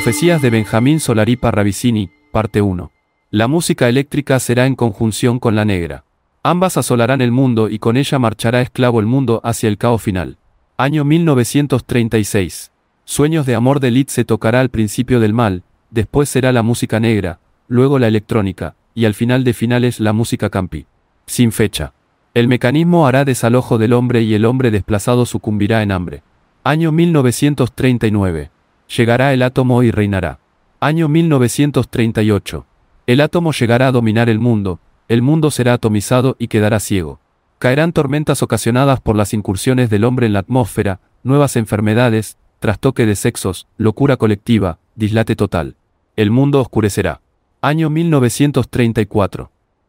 Profecías de Benjamín Solari Parravicini, parte 1. La música eléctrica será en conjunción con la negra. Ambas asolarán el mundo y con ella marchará esclavo el mundo hacia el caos final. Año 1936. Sueños de amor de Lid se tocará al principio del mal, después será la música negra, luego la electrónica, y al final de finales la música campi. Sin fecha. El mecanismo hará desalojo del hombre y el hombre desplazado sucumbirá en hambre. Año 1939 llegará el átomo y reinará. Año 1938. El átomo llegará a dominar el mundo, el mundo será atomizado y quedará ciego. Caerán tormentas ocasionadas por las incursiones del hombre en la atmósfera, nuevas enfermedades, trastoque de sexos, locura colectiva, dislate total. El mundo oscurecerá. Año 1934.